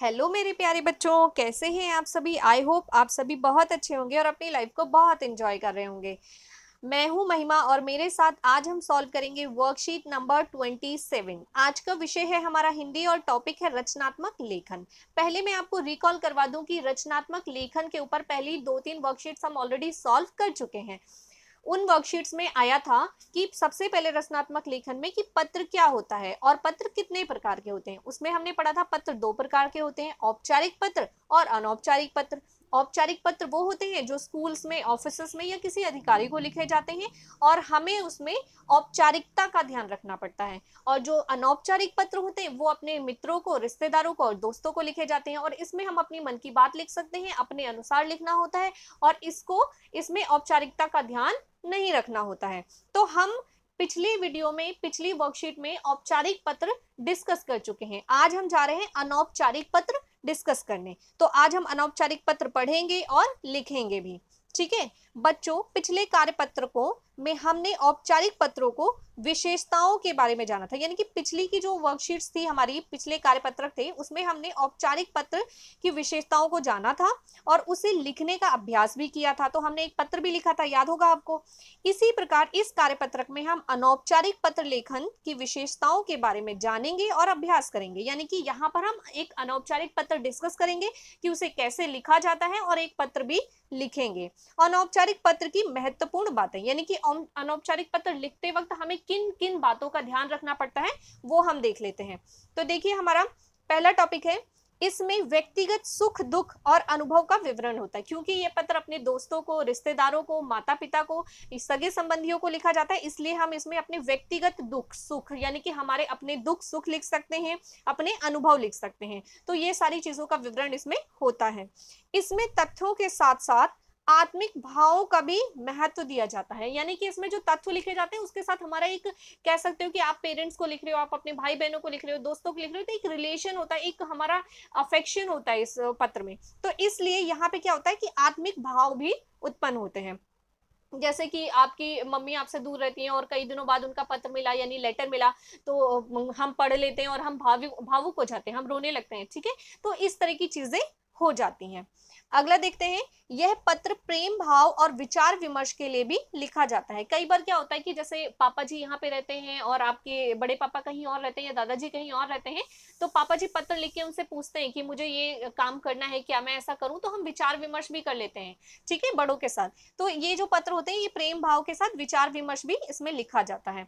hello मेरे प्यारे बच्चों कैसे हैं आप सभी आई होप आप सभी बहुत अच्छे होंगे और अपनी लाइफ को बहुत एंजॉय कर रहे होंगे मैं हूं महिमा और मेरे साथ आज हम सॉल्व करेंगे वर्कशीट नंबर 27 आज का विषय है हमारा हिंदी और टॉपिक है रचनात्मक लेखन पहले मैं आपको रिकॉल करवा दूं कि रचनात्मक लेखन के ऊपर पहली दो तीन वर्कशीट्स हम ऑलरेडी सॉल्व कर चुके हैं उन वर्कशीट्स में आया था कि सबसे पहले रचनात्मक लेखन में कि पत्र क्या होता है और पत्र कितने प्रकार के होते हैं उसमें हमने पढ़ा था पत्र दो प्रकार के होते हैं औपचारिक पत्र और अनौपचारिक पत्र औपचारिक पत्र वो होते हैं जो स्कूल्स में ऑफिस में या किसी अधिकारी को लिखे जाते हैं और हमें उसमें औपचारिकता का ध्यान रखना पड़ता है और जो अनौपचारिक पत्र होते हैं वो अपने मित्रों को रिश्तेदारों को और दोस्तों को लिखे जाते हैं और इसमें हम अपनी मन की बात लिख सकते हैं अपने अनुसार लिखना होता है और इसको इसमें औपचारिकता का ध्यान नहीं रखना होता है तो हम पिछली वीडियो में पिछली वर्कशीट में औपचारिक पत्र डिस्कस कर चुके हैं आज हम जा रहे हैं अनौपचारिक पत्र डिस्कस करने तो आज हम अनौपचारिक पत्र पढ़ेंगे और लिखेंगे भी ठीक है बच्चों पिछले कार्यपत्र को में हमने औपचारिक पत्रों को विशेषताओं के बारे में जाना था यानी कि पिछली की जो वर्कशीट्स थी हमारी पिछले कार्यपत्रक थे उसमें हमने औपचारिक पत्र की विशेषताओं को जाना था और उसे लिखने का अभ्यास भी किया था तो हमने एक पत्र भी लिखा था याद होगा आपको इसी प्रकार इस कार्यपत्रक में हम अनौपचारिक पत्र लेखन की विशेषताओं के बारे में जानेंगे और अभ्यास करेंगे यानी कि यहाँ पर हम एक अनौपचारिक पत्र डिस्कस करेंगे कि उसे कैसे लिखा जाता है और एक पत्र भी लिखेंगे अनौपचारिक पत्र की महत्वपूर्ण बातें यानी कि अनौपचारिक पत्र लिखते वक्त हमें किन किन बातों का ध्यान रखना पड़ता है वो हम देख लेते हैं तो देखिए हमारा पहला टॉपिक है इसमें व्यक्तिगत सुख दुख और अनुभव का विवरण होता है क्योंकि ये पत्र अपने दोस्तों को रिश्तेदारों को माता पिता को सगे संबंधियों को लिखा जाता है इसलिए हम इसमें अपने व्यक्तिगत दुख सुख यानी कि हमारे अपने दुख सुख लिख सकते हैं अपने अनुभव लिख सकते हैं तो ये सारी चीजों का विवरण इसमें होता है इसमें तथ्यों के साथ साथ आत्मिक भावों का भी महत्व दिया जाता है यानी कि इसमें जो तत्व लिखे जाते हैं उसके साथ हमारा एक कह सकते हो कि आप पेरेंट्स को लिख रहे हो आप अपने भाई बहनों को लिख रहे हो दोस्तों को लिख रहे हो तो एक रिलेशन होता है एक हमारा अफेक्शन होता है इस पत्र में तो इसलिए यहाँ पे क्या होता है कि आत्मिक भाव भी उत्पन्न होते हैं जैसे कि आपकी मम्मी आपसे दूर रहती हैं और कई दिनों बाद उनका पत्र मिला यानी लेटर मिला तो हम पढ़ लेते हैं और हम भावुक हो जाते हैं हम रोने लगते हैं ठीक है तो इस तरह की चीजें हो जाती हैं अगला देखते हैं यह पत्र प्रेम भाव और विचार विमर्श के लिए भी लिखा जाता है कई बार क्या होता है कि जैसे पापा जी यहाँ पे रहते हैं और आपके बड़े पापा कहीं और रहते हैं या दादाजी कहीं और रहते हैं तो पापा जी पत्र लिख के उनसे पूछते हैं कि मुझे ये काम करना है क्या मैं ऐसा करूं तो हम विचार विमर्श भी कर लेते हैं ठीक है बड़ों के साथ तो ये जो पत्र होते हैं ये प्रेम भाव के साथ विचार विमर्श भी इसमें लिखा जाता है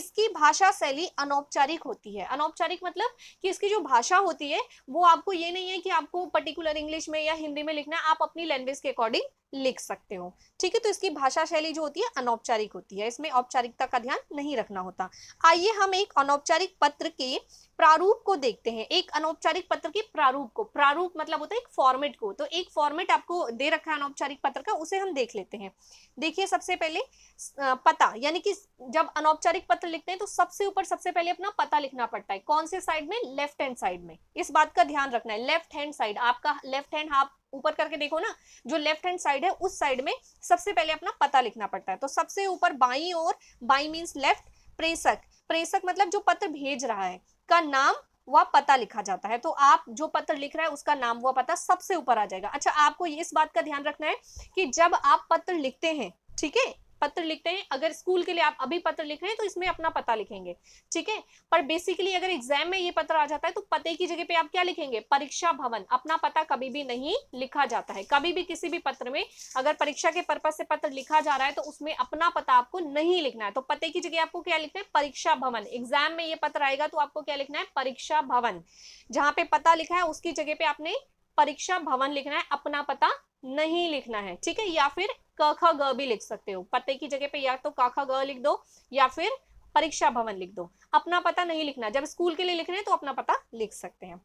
इसकी भाषा शैली अनौपचारिक होती है अनौपचारिक मतलब कि इसकी जो भाषा होती है वो आपको ये नहीं है कि आपको पर्टिकुलर अगर इंग्लिश में या हिंदी में लिखना है आप अपनी लैंग्वेज के अकॉर्डिंग लिख सकते हो ठीक है तो इसकी भाषा शैली जो होती है अनौपचारिक होती है इसमें औपचारिकता का ध्यान नहीं रखना होता आइए हम एक अनौपचारिक पत्र के प्रारूप को देखते हैं एक अनौपचारिक पत्र के प्रारूप को प्रारूप मतलब होता है एक फॉर्मेट को तो एक फॉर्मेट आपको दे रखा है अनौपचारिक पत्र का उसे हम देख लेते हैं देखिए सबसे पहले पता यानी कि जब अनौपचारिक पत्र लिखते हैं तो सबसे ऊपर सबसे पहले अपना पता लिखना पड़ता है कौन से साइड में लेफ्ट हैंड साइड में इस बात का ध्यान रखना है लेफ्ट हैंड साइड आपका लेफ्ट हैंड हाफ ऊपर करके देखो ना जो लेफ्ट हैंड साइड है उस साइड में सबसे पहले अपना पता लिखना पड़ता है तो सबसे ऊपर बाई और बाई मीन्स लेफ्ट प्रेसक प्रेसक मतलब जो पत्र भेज रहा है का नाम वह पता लिखा जाता है तो आप जो पत्र लिख रहा है उसका नाम वह पता सबसे ऊपर आ जाएगा अच्छा आपको इस बात का ध्यान रखना है कि जब आप पत्र लिखते हैं ठीक है पत्र लिखते हैं अगर स्कूल के लिए आप अभी पत्र लिख रहे हैं तो इसमें अपना पता लिखेंगे ठीक है पर बेसिकली अगर एग्जाम में ये पत्र आ जाता है तो पते की जगह पे आप क्या लिखेंगे परीक्षा भवन अपना पता कभी भी नहीं लिखा जाता है कभी भी किसी भी पत्र में अगर परीक्षा के पर्पज से पत्र लिखा जा रहा है तो उसमें अपना पता आपको नहीं लिखना है तो पते की जगह आपको क्या लिखना है परीक्षा भवन एग्जाम में ये पत्र आएगा तो आपको क्या लिखना है परीक्षा भवन जहां पे पता लिखा है उसकी जगह पे आपने परीक्षा भवन लिखना है अपना पता नहीं लिखना है ठीक है या फिर क ख ग भी लिख सकते हो पते की जगह पे या तो क ख ग लिख दो या फिर परीक्षा भवन लिख दो अपना पता नहीं लिखना जब स्कूल के लिए लिख रहे हैं तो अपना पता लिख सकते हैं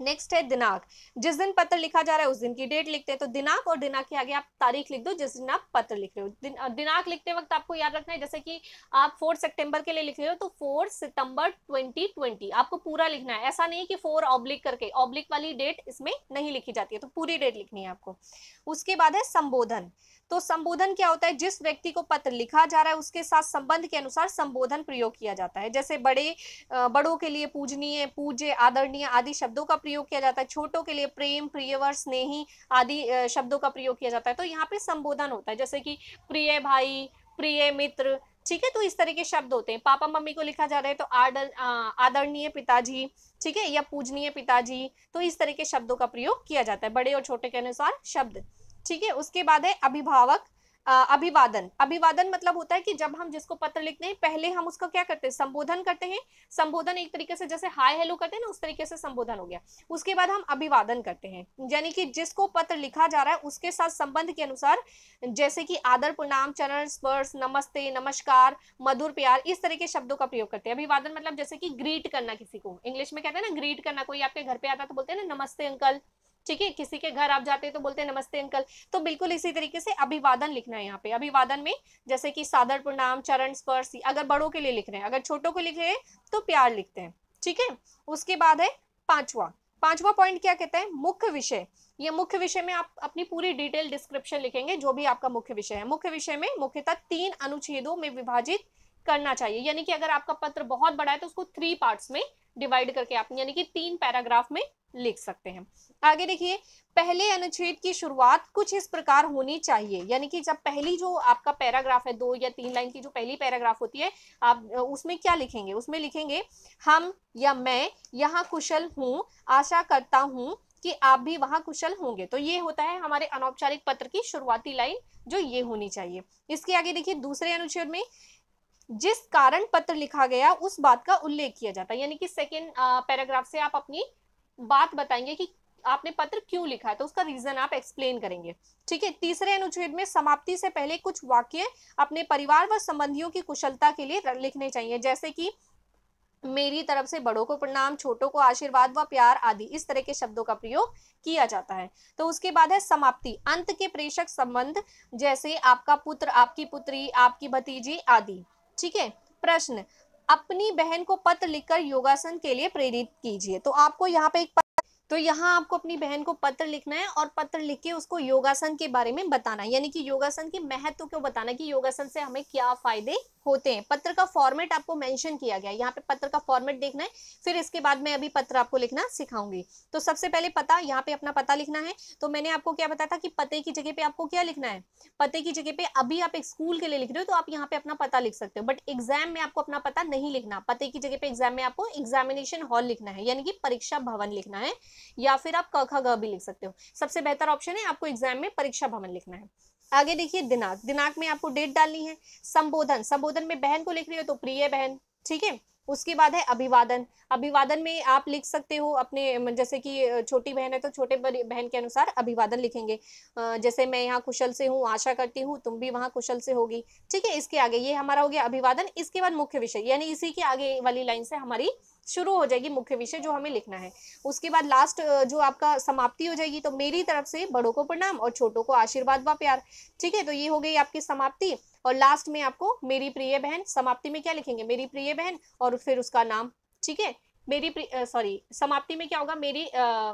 नेक्स्ट है दिनांक जिस दिन पत्र लिखा जा रहा है उस दिन की डेट लिखते हैं तो दिनांक और दिनांक के आगे आप तारीख लिख दो जिस दिन आप पत्र लिख रहे हो दिन, दिनांक लिखते वक्त आपको याद रखना है जैसे कि आप फोर सितंबर के लिए लिख रहे हो तो फोर सितंबर 2020 आपको पूरा लिखना है ऐसा नहीं कि 4 ऑब्लिक करके ऑब्लिक वाली डेट इसमें नहीं लिखी जाती है तो पूरी डेट लिखनी है आपको उसके बाद है संबोधन तो संबोधन क्या होता है जिस व्यक्ति को पत्र लिखा जा रहा है उसके साथ संबंध के अनुसार संबोधन प्रयोग किया जाता है जैसे बड़े बड़ों के लिए पूजनीय पूज्य आदरणीय आदि शब्दों का प्रयोग किया जाता है छोटों के लिए प्रेम प्रियवर स्नेही आदि शब्दों का प्रयोग किया जाता है तो यहाँ पे संबोधन होता है जैसे कि प्रिय भाई प्रिय मित्र ठीक है तो इस तरह के शब्द होते हैं पापा मम्मी को लिखा जा रहा है तो आदर आदरणीय पिताजी ठीक है या पूजनीय पिताजी तो इस तरह के शब्दों का प्रयोग किया जाता है बड़े और छोटे के अनुसार शब्द ठीक है उसके बाद है अभिभावक अभिवादन अभिवादन मतलब होता है कि जब हम जिसको पत्र लिखते हैं पहले हम उसका क्या करते हैं संबोधन करते हैं संबोधन एक तरीके से जैसे हाय हेलो करते हैं ना उस तरीके से संबोधन हो गया उसके बाद हम अभिवादन करते हैं यानी कि जिसको पत्र लिखा जा रहा है उसके साथ संबंध के अनुसार जैसे कि आदर प्रणाम चरण स्पर्श नमस्ते नमस्कार मधुर प्यार इस तरह के शब्दों का प्रयोग करते हैं अभिवादन मतलब जैसे कि ग्रीट करना किसी को इंग्लिश में कहते हैं ना ग्रीट करना कोई आपके घर पे आता तो बोलते हैं ना नमस्ते अंकल ठीक है किसी के घर आप जाते हैं तो बोलते हैं नमस्ते अंकल तो बिल्कुल इसी तरीके से अभिवादन लिखना है यहाँ पे अभिवादन में जैसे कि सादर प्रणाम चरण स्पर्श अगर बड़ों के लिए लिख रहे हैं अगर छोटों को लिख रहे हैं तो प्यार लिखते हैं ठीक है उसके बाद है पांचवा पांचवा पॉइंट क्या कहते हैं मुख्य विषय ये मुख्य विषय में आप अपनी पूरी डिटेल डिस्क्रिप्शन लिखेंगे जो भी आपका मुख्य विषय है मुख्य विषय में मुख्यतः तीन अनुच्छेदों में विभाजित करना चाहिए यानी कि अगर आपका पत्र बहुत बड़ा है तो उसको थ्री पार्ट्स में डिवाइड करके आप यानी कि तीन पैराग्राफ में लिख सकते हैं आगे देखिए पहले अनुच्छेद की शुरुआत कुछ इस प्रकार होनी चाहिए यानी कि जब पहली जो आपका पैराग्राफ है दो या तीन लाइन की जो पहली पैराग्राफ होती है आप उसमें क्या लिखेंगे उसमें लिखेंगे हम या मैं यहाँ कुशल हूँ आशा करता हूँ कि आप भी वहां कुशल होंगे तो ये होता है हमारे अनौपचारिक पत्र की शुरुआती लाइन जो ये होनी चाहिए इसके आगे देखिए दूसरे अनुच्छेद में जिस कारण पत्र लिखा गया उस बात का उल्लेख किया जाता है यानी कि सेकेंड पैराग्राफ से आप अपनी बात बताएंगे कि आपने पत्र क्यों लिखा है तो उसका रीजन आप एक्सप्लेन करेंगे ठीक है तीसरे अनुच्छेद में समाप्ति से पहले कुछ वाक्य अपने परिवार व संबंधियों की कुशलता के लिए लिखने चाहिए जैसे कि मेरी तरफ से बड़ों को प्रणाम छोटों को आशीर्वाद व प्यार आदि इस तरह के शब्दों का प्रयोग किया जाता है तो उसके बाद है समाप्ति अंत के प्रेषक संबंध जैसे आपका पुत्र आपकी पुत्री आपकी भतीजी आदि ठीक है प्रश्न अपनी बहन को पत्र लिखकर योगासन के लिए प्रेरित कीजिए तो आपको यहाँ पे एक तो यहाँ आपको अपनी बहन को पत्र लिखना है और पत्र लिख के उसको योगासन के बारे में बताना है यानी कि योगासन के महत्व को बताना कि योगासन से हमें क्या फायदे होते हैं पत्र का फॉर्मेट आपको मेंशन किया गया यहाँ पे पत्र का फॉर्मेट देखना है फिर इसके बाद मैं अभी पत्र आपको लिखना सिखाऊंगी तो सबसे पहले पता यहाँ पे अपना पता लिखना है तो मैंने आपको क्या बताया था कि पते की जगह पे आपको क्या लिखना है पते की जगह पे अभी आप एक स्कूल के लिए लिख रहे हो तो आप यहाँ पे अपना पता लिख सकते हो बट एग्जाम में आपको अपना पता नहीं लिखना पते की जगह पे एग्जाम में आपको एग्जामिनेशन हॉल लिखना है यानी कि परीक्षा भवन लिखना है या फिर आप क ख ग भी लिख सकते हो सबसे बेहतर ऑप्शन है आपको एग्जाम में परीक्षा भवन लिखना है आगे देखिए दिनांक दिनांक में आपको डेट डालनी है संबोधन संबोधन में बहन को लिख रही हो तो प्रिय बहन ठीक है उसके बाद है अभिवादन अभिवादन में आप लिख सकते हो अपने जैसे कि छोटी बहन है तो छोटे बहन के अनुसार अभिवादन लिखेंगे जैसे मैं यहाँ कुशल से हूँ आशा करती हूँ तुम भी वहाँ कुशल से होगी ठीक है इसके आगे ये हमारा हो गया अभिवादन इसके बाद मुख्य विषय यानी इसी के आगे वाली लाइन से हमारी शुरू हो जाएगी मुख्य विषय जो हमें लिखना है उसके बाद लास्ट जो आपका समाप्ति हो जाएगी तो मेरी तरफ से बड़ों को प्रणाम और छोटों को आशीर्वाद व प्यार ठीक है तो ये हो गई आपकी समाप्ति और लास्ट में आपको मेरी प्रिय बहन समाप्ति में क्या लिखेंगे मेरी प्रिय बहन और फिर उसका नाम ठीक है मेरी सॉरी समाप्ति में क्या होगा मेरी आ,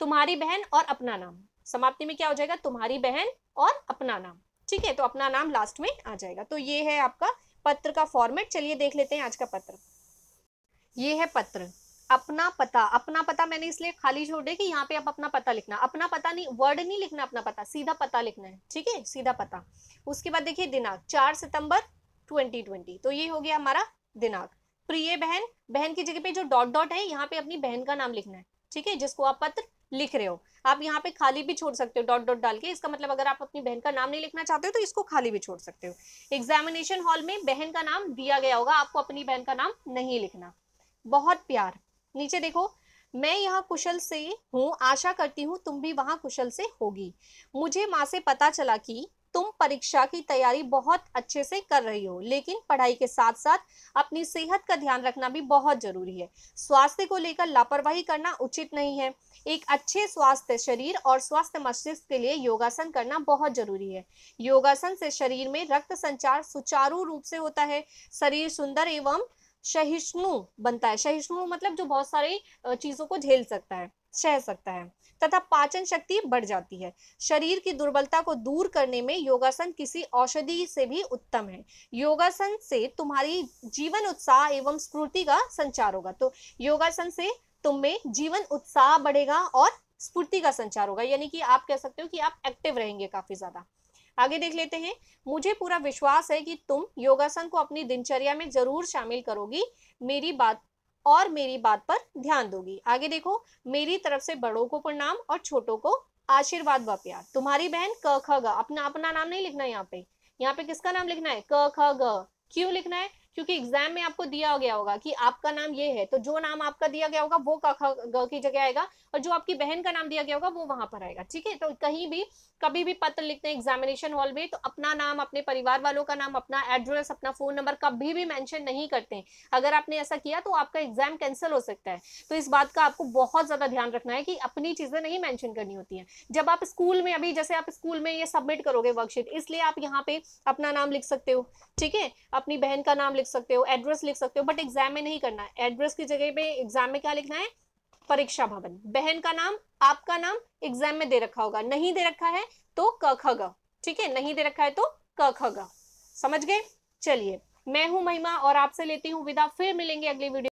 तुम्हारी बहन और अपना नाम समाप्ति में क्या हो जाएगा तुम्हारी बहन और अपना नाम ठीक है तो अपना नाम लास्ट में आ जाएगा तो ये है आपका पत्र का फॉर्मेट चलिए देख लेते हैं आज का पत्र ये है पत्र अपना पता अपना पता मैंने इसलिए खाली छोड़ दिया कि यहाँ पे आप अपना पता लिखना अपना पता नहीं वर्ड नहीं लिखना अपना पता सीधा पता लिखना है ठीक है सीधा पता उसके बाद देखिए दिनांक चार सितंबर 2020 तो ये हो गया हमारा दिनांक प्रिय बहन बहन की जगह पे जो डॉट डॉट है यहाँ पे अपनी बहन का नाम लिखना है ठीक है जिसको आप पत्र लिख रहे हो आप यहाँ पे खाली भी छोड़ सकते हो डॉट डॉट डाल के इसका मतलब अगर आप अपनी बहन का नाम नहीं लिखना चाहते हो तो इसको खाली भी छोड़ सकते हो एग्जामिनेशन हॉल में बहन का नाम दिया गया होगा आपको अपनी बहन का नाम नहीं लिखना बहुत प्यार नीचे देखो मैं यहाँ कुशल से हूँ आशा करती हूँ तुम भी वहाँ कुशल से होगी मुझे माँ से पता चला कि तुम परीक्षा की तैयारी बहुत अच्छे से कर रही हो लेकिन पढ़ाई के साथ साथ अपनी सेहत का ध्यान रखना भी बहुत जरूरी है स्वास्थ्य को लेकर लापरवाही करना उचित नहीं है एक अच्छे स्वास्थ्य शरीर और स्वास्थ्य मस्तिष्क के लिए योगासन करना बहुत जरूरी है योगासन से शरीर में रक्त संचार सुचारू रूप से होता है शरीर सुंदर एवं सहिष्णु बनता है सहिष्णु मतलब जो बहुत सारी चीजों को झेल सकता है सह सकता है तथा पाचन शक्ति बढ़ जाती है शरीर की दुर्बलता को दूर करने में योगासन किसी औषधि से भी उत्तम है योगासन से तुम्हारी जीवन उत्साह एवं स्फूर्ति का संचार होगा तो योगासन से तुम में जीवन उत्साह बढ़ेगा और स्फूर्ति का संचार होगा यानी कि आप कह सकते हो कि आप एक्टिव रहेंगे काफी ज्यादा आगे देख लेते हैं मुझे पूरा विश्वास है कि तुम योगासन को अपनी दिनचर्या में जरूर शामिल करोगी मेरी बात और मेरी बात पर ध्यान दोगी आगे देखो मेरी तरफ से बड़ों को प्रणाम और छोटों को आशीर्वाद व प्यार तुम्हारी बहन क ख ग अपना अपना नाम नहीं लिखना यहाँ पे यहाँ पे किसका नाम लिखना है क ख ग क्यों लिखना है क्योंकि एग्जाम में आपको दिया गया होगा कि आपका नाम ये है तो जो नाम आपका दिया गया होगा वो क ग की जगह आएगा और जो आपकी बहन का नाम दिया गया होगा वो वहां पर आएगा ठीक है तो कहीं भी कभी भी पत्र लिखते हैं एग्जामिनेशन हॉल में तो अपना नाम अपने परिवार वालों का नाम अपना एड्रेस अपना फोन नंबर कभी भी मैंशन नहीं करते हैं अगर आपने ऐसा किया तो आपका एग्जाम कैंसिल हो सकता है तो इस बात का आपको बहुत ज्यादा ध्यान रखना है कि अपनी चीजें नहीं मैंशन करनी होती है जब आप स्कूल में अभी जैसे आप स्कूल में ये सबमिट करोगे वर्कशीट इसलिए आप यहाँ पे अपना नाम लिख सकते हो ठीक है अपनी बहन का नाम लिख लिख सकते हो एड्रेस लिख सकते हो बट एग्जाम में नहीं करना है एड्रेस की जगह पे एग्जाम में क्या लिखना है परीक्षा भवन बहन का नाम आपका नाम एग्जाम में दे रखा होगा नहीं दे रखा है तो क ख ग ठीक है नहीं दे रखा है तो क ख ग समझ गए चलिए मैं हूं महिमा और आपसे लेती हूँ विदा फिर मिलेंगे अगली वीडियो